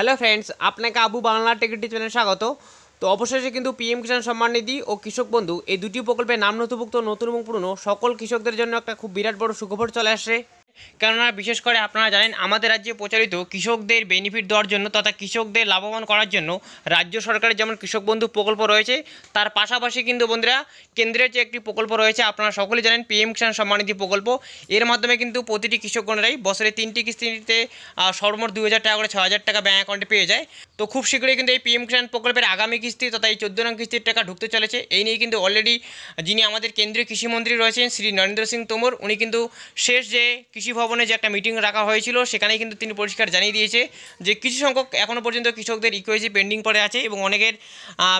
hello friends আপনাকে আবু বাংলা টেকটি চ্যানেলে স্বাগত তো অবশেষে কিন্তু পিএম কিষাণ সম্মান নিধি ও কৃষক বন্ধু এই দুটি প্রকল্পে নাম নথিভুক্ত নতুন এবং পুরনো সকল কৃষকদের জন্য একটা খুব বিরাট বড় সুখবর চলে আসে কেননা বিশেষ করে আপনারা জানেন আমাদের রাজ্যে প্রচারিত কৃষকদের বেনিফিট দেওয়ার জন্য তথা কৃষকদের লাভবান করার জন্য রাজ্য সরকারের যেমন কৃষক বন্ধু প্রকল্প রয়েছে তার পাশাপাশি কিন্তু বন্ধুরা কেন্দ্রের যে একটি প্রকল্প রয়েছে আপনারা সকলে জানেন পিএম কিষাণ সম্মানিধি প্রকল্প এর মাধ্যমে কিন্তু প্রতিটি কৃষকগণেরাই বছরে তিনটি কিস্তিতে সর্বমোট দু হাজার টাকা করে ছ হাজার টাকা ব্যাঙ্ক অ্যাকাউন্টে পেয়ে যায় তো খুব শীঘ্রই কিন্তু এই পিএম কিষাণ প্রকল্পের আগামী কিস্তি তথা এই চোদ্দ নং কিস্তির টাকা ঢুকতে চলেছে এই নিয়ে কিন্তু অলরেডি যিনি আমাদের কেন্দ্রীয় কৃষিমন্ত্রী রয়েছেন শ্রী নরেন্দ্র সিং তোমর উনি কিন্তু শেষ যে কৃষি কৃষি ভবনে যে একটা মিটিং রাখা হয়েছিল সেখানে কিন্তু তিনি পরিষ্কার জানিয়ে দিয়েছে যে কিছু সংখ্যক এখনও পর্যন্ত কৃষকদের ইকুয়েজি পেন্ডিং পড়ে আছে এবং অনেকের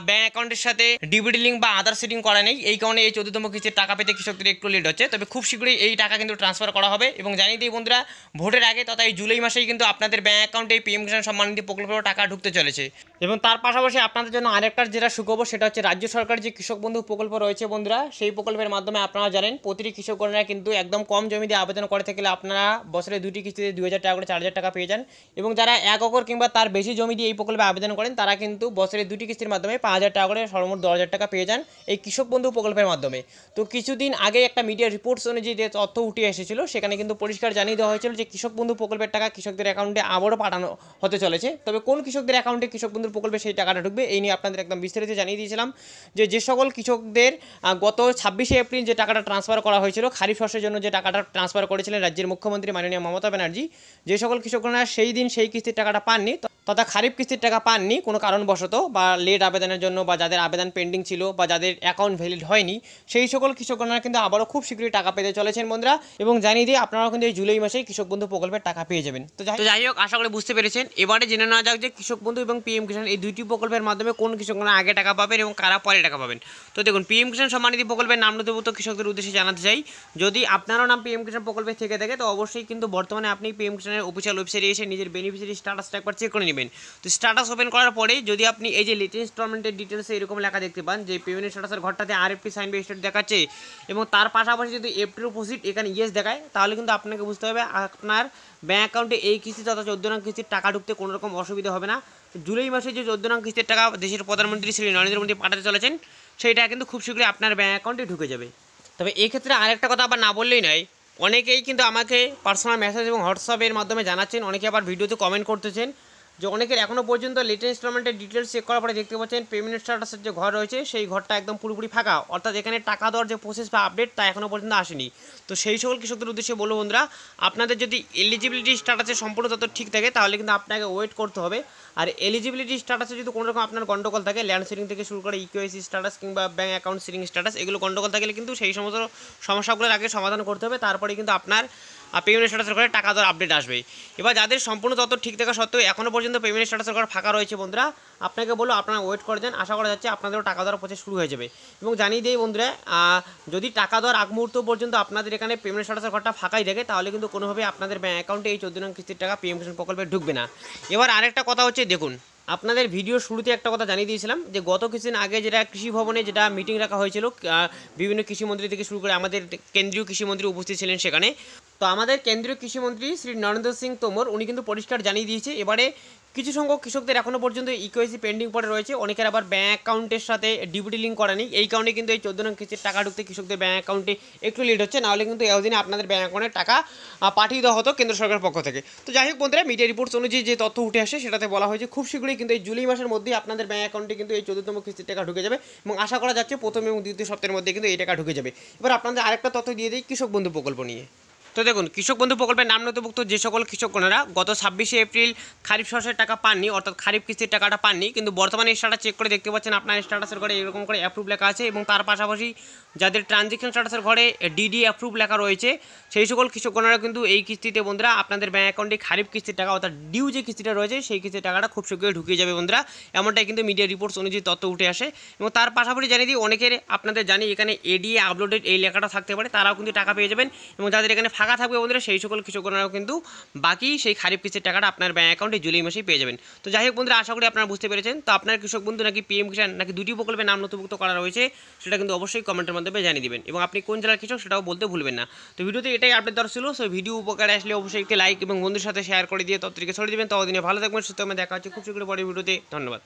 ব্যাঙ্ক অ্যাকাউন্টের সাথে ডিবিডিলিং বা আধার সেটিং করা নেই এই কারণে এই চতুর্থম কিস্তির টাকা পেতে কৃষকদের একটু লেট হচ্ছে তবে খুব শীঘ্রই এই টাকা কিন্তু ট্রান্সফার করা হবে এবং জানিয়ে দিই বন্ধুরা ভোটের আগে তথা এই জুলাই মাসেই কিন্তু আপনাদের ব্যাঙ্ক অ্যাকাউন্টে এই পিএম কিষাণ সম্মান নিধি প্রকল্পেরও টাকা ঢুকতে চলেছে এবং তার পাশাপাশি আপনাদের জন্য আরেকটা যেটা সুখবর সেটা হচ্ছে রাজ্য সরকার যে কৃষক বন্ধু প্রকল্প রয়েছে বন্ধুরা সেই প্রকল্পের মাধ্যমে আপনারা জানেন প্রতিটি কৃষকগণরা কিন্তু একদম কম জমিতে আবেদন করে থাকলে আপনারা বছরে দুটি কিস্তিতে দুই হাজার টাকা করে চার হাজার টাকা পেয়ে যান এবং যারা এক একর কিংবা তার বেশি জমি দিয়ে এই প্রকল্পে আবেদন করেন তারা কিন্তু বছরে দুটি কিস্তির মাধ্যমে পাঁচ হাজার টাকা করে সর্বমোট দশ হাজার টাকা পেয়ে যান এই কৃষক বন্ধু প্রকল্পের মাধ্যমে তো কিছুদিন আগে একটা মিডিয়া রিপোর্টস অনুযায়ী যে তথ্য উঠে এসেছিল সেখানে কিন্তু পরিষ্কার জানিয়ে দেওয়া হয়েছিল যে কৃষক বন্ধু প্রকল্পের টাকা কৃষকদের অ্যাকাউন্টে আবারও পাঠানো হতে চলেছে তবে কোন কৃষকদের অ্যাকাউন্টে কৃষক বন্ধুর প্রকল্পে সেই টাকাটা ঢুকবে এই নিয়ে আপনাদের একদম বিস্তারিত জানিয়ে দিয়েছিলাম যে যে সকল কৃষকদের গত ছাব্বিশে এপ্রিল যে টাকাটা ট্রান্সফার করা হয়েছিল খারিফ শস্যের জন্য যে টাকাটা ট্রান্সফার করেছিলেন রাজ্যের মুখ্যমন্ত্রী মাননীয় মমতা ব্যানার্জি যে সকল কৃষকরা সেই দিন সেই কিস্তির টাকাটা পাননি তথা খারিফ কিস্তির টাকা পাননি কোনো কারণবশত বা লেট আবেদনের জন্য বা যাদের আবেদন পেন্ডিং ছিল বা যাদের অ্যাকাউন্ট ভ্যালিড হয়নি সেই সকল কৃষকরা কিন্তু আবারও খুব শীঘ্রই টাকা পেতে চলেছেন বন্ধুরা এবং জানিয়ে দিয়ে আপনারাও কিন্তু এই জুলাই মাসেই কৃষক বন্ধু প্রকল্পের টাকা পেয়ে যাবেন তো যাই হোক আশা করে বুঝতে পেরেছেন এবারে জেনে নেওয়া যাক যে কৃষক বন্ধু এবং পিএম কিষাণ এই দুইটি প্রকল্পের মাধ্যমে কোন কৃষকরা আগে টাকা পাবেন এবং কারা পরে টাকা পাবেন তো দেখুন পিএম কিষাণ সম্মানিধি প্রকল্পের নাম তো কৃষকদের উদ্দেশ্যে জানাতে চাই যদি আপনারও নাম পিএম কিষাণ প্রকল্পে থেকে থাকে তো অবশ্যই কিন্তু বর্তমানে আপনি পিএম কিষাণের অফিসিয়াল ওয়েবসাইটে এসে নিজের বেনিফিসিয়ারি স্ট্যাটাসটা একবার চেক করে নেবেন নেবেন তো স্ট্যাটাস ওপেন করার পরে যদি আপনি এই যে লেটেস্ট ইনস্টলমেন্টের ডিটেলসে এরকম লেখা দেখতে পান যে পেমেন্ট স্ট্যাটাসের ঘরটাতে আরএফপি সাইন বাই স্টেট দেখাচ্ছে এবং তার পাশাপাশি যদি এফটি প্রসিড এখানে ইয়েস দেখায় তাহলে কিন্তু আপনাকে বুঝতে হবে আপনার ব্যাঙ্ক অ্যাকাউন্টে এই কিস্তি তথা চোদ্দ নং কিস্তির টাকা ঢুকতে কোনো রকম অসুবিধা হবে না জুলাই মাসে যে চোদ্দ নং কিস্তির টাকা দেশের প্রধানমন্ত্রী শ্রী নরেন্দ্র মোদী পাঠাতে চলেছেন সেইটা কিন্তু খুব শীঘ্রই আপনার ব্যাঙ্ক অ্যাকাউন্টে ঢুকে যাবে তবে এক্ষেত্রে আরেকটা কথা আবার না বললেই নয় অনেকেই কিন্তু আমাকে পার্সোনাল মেসেজ এবং হোয়াটসঅ্যাপের মাধ্যমে জানাচ্ছেন অনেকে আবার ভিডিওতে কমেন্ট করতেছেন যে অনেকের এখনও পর্যন্ত লেট ইনস্টলমেন্টের ডিটেলস চেক করার পরে দেখতে পাচ্ছেন পেমেন্ট স্ট্যাটাসের যে ঘর রয়েছে সেই ঘরটা একদম পুরোপুরি ফাঁকা অর্থাৎ এখানে টাকা দেওয়ার যে প্রসেস বা আপডেট তা এখনও পর্যন্ত আসেনি তো সেই সকল কৃষকদের উদ্দেশ্যে বলবো বন্ধুরা আপনাদের যদি এলিজিবিলিটি স্ট্যাটাসের সম্পূর্ণ তত ঠিক থাকে তাহলে কিন্তু আপনাকে ওয়েট করতে হবে আর এলিজিবিলিটি স্ট্যাটাসে যদি কোনোরকম আপনার গন্ডগোল থাকে ল্যান্ড সিলিং থেকে শুরু করে ইকিওএসি স্ট্যাটাস কিংবা ব্যাঙ্ক অ্যাকাউন্ট সিলিং স্ট্যাটাস এগুলো গন্ডগোল থাকলে কিন্তু সেই সমস্ত সমস্যাগুলোর আগে সমাধান করতে হবে তারপরে কিন্তু আপনার আর পেমেন্ট স্ট্যাটাসের করে টাকা দর আপডেট আসবে এবার যাদের সম্পূর্ণ তত ঠিক থাকা সত্ত্বেও এখনও পর্যন্ত পেমেন্ট স্ট্যাটাসের ঘর ফাঁকা রয়েছে বন্ধুরা আপনাকে বলো আপনারা ওয়েট করে যান আশা করা যাচ্ছে আপনাদেরও টাকা দেওয়ার প্রচেষ্টা শুরু হয়ে যাবে এবং জানিয়ে দিই বন্ধুরা যদি টাকা দেওয়ার আগ মুহূর্ত পর্যন্ত আপনাদের এখানে পেমেন্ট স্ট্যাটাসের ঘরটা ফাঁকাই থাকে তাহলে কিন্তু কোনোভাবে আপনাদের ব্যাঙ্ক অ্যাকাউন্টে এই চোদ্দ নং কিস্তির টাকা পিএম কিষাণ প্রকল্পে ঢুকবে না এবার আরেকটা কথা হচ্ছে দেখুন আপনাদের ভিডিও শুরুতে একটা কথা জানিয়ে দিয়েছিলাম যে গত কিছুদিন আগে যেটা কৃষি ভবনে যেটা মিটিং রাখা হয়েছিল বিভিন্ন কৃষিমন্ত্রী থেকে শুরু করে আমাদের কেন্দ্রীয় কৃষিমন্ত্রী উপস্থিত ছিলেন সেখানে তো আমাদের কেন্দ্রীয় কৃষিমন্ত্রী শ্রী নরেন্দ্র সিং তোমর উনি কিন্তু পরিষ্কার জানিয়ে দিয়েছে এবারে কিছু সংখ্যক কৃষকদের এখনও পর্যন্ত ইকোয়েসি e পেন্ডিং পড়ে রয়েছে অনেকের আবার ব্যাঙ্ক অ্যাকাউন্টের সাথে ডিবিটি লিঙ্ক নেই এই কারণে কিন্তু এই চোদ্দ নং কিস্তির টাকা ঢুকতে কৃষকদের ব্যাঙ্ক অ্যাকাউন্টে একটু লেট হচ্ছে নাহলে কিন্তু এদিনে আপনাদের ব্যাঙ্ক অ্যাকাউন্টে টাকা পাঠিয়ে দেওয়া হতো কেন্দ্র সরকারের পক্ষ থেকে তো যাই হোক বন্ধুরা মিডিয়া রিপোর্টস অনুযায়ী যে তথ্য উঠে আসে সেটাতে বলা হয়েছে খুব শীঘ্রই কিন্তু এই জুলাই মাসের মধ্যেই আপনাদের ব্যাঙ্ক অ্যাকাউন্টে কিন্তু এই চোদ্দতম কিস্তির টাকা ঢুকে যাবে এবং আশা করা যাচ্ছে প্রথম এবং দ্বিতীয় সপ্তাহের মধ্যে কিন্তু এই টাকা ঢুকে যাবে এবার আপনাদের আরেকটা তথ্য দিয়ে দিই কৃষক বন্ধু প্রকল্প নিয়ে তো দেখুন কৃষক বন্ধু প্রকল্পের নাম নথিভুক্ত যে সকল কৃষকগণেরা গত ছাব্বিশে এপ্রিল খারিফ শস্যের টাকা পাননি অর্থাৎ খারিফ কিস্তির টাকাটা পাননি কিন্তু বর্তমানে স্টাটাস চেক করে দেখতে পাচ্ছেন আপনার স্ট্যাটাসের ঘরে এরকম করে অ্যাপ্রুভ লেখা আছে এবং তার পাশাপাশি যাদের ট্রানজেকশন স্ট্যাটাসের ঘরে ডিডি অ্যাপ্রুভ লেখা রয়েছে সেই সকল কৃষকগণেরা কিন্তু এই কিস্তিতে বন্ধুরা আপনাদের ব্যাঙ্ক অ্যাকাউন্টে খারিফ কিস্তির টাকা অর্থাৎ ডিউ যে কিস্তিটা রয়েছে সেই কিস্তির টাকাটা খুব শীঘ্রই ঢুকিয়ে যাবে বন্ধুরা এমনটাই কিন্তু মিডিয়া রিপোর্টস অনুযায়ী তথ্য উঠে আসে এবং তার পাশাপাশি জানিয়ে দিই অনেকের আপনাদের জানি এখানে এডিএ আপলোডেড এই লেখাটা থাকতে পারে তারাও কিন্তু টাকা পেয়ে যাবেন এবং যাদের এখানে ফাঁকা টাকা থাকবে বন্ধুরা সেই সকল কৃষকরাও কিন্তু বাকি সেই খারিফ কিস্তির টাকাটা আপনার ব্যাঙ্ক অ্যাকাউন্টে জুলাই মাসেই পেয়ে যাবেন তো যাই হোক বন্ধুরা আশা করি আপনারা বুঝতে পেরেছেন তো আপনার কৃষক বন্ধু নাকি পিএম কিষাণ নাকি দুটি প্রকল্পে নাম নথিভুক্ত করা রয়েছে সেটা কিন্তু অবশ্যই কমেন্টের মাধ্যমে জানিয়ে দেবেন এবং আপনি কোন জেলার কৃষক সেটাও বলতে ভুলবেন না তো ভিডিওতে এটাই আপডেট দেওয়া ছিল সো ভিডিও উপকারে আসলে অবশ্যই একটি লাইক এবং বন্ধুর সাথে শেয়ার করে দিয়ে তত্ত্বটিকে ছড়িয়ে দেবেন অদিনে ভালো থাকবেন সুস্থ দেখা হচ্ছে খুব শীঘ্রই পরে ভিডিওতে ধন্যবাদ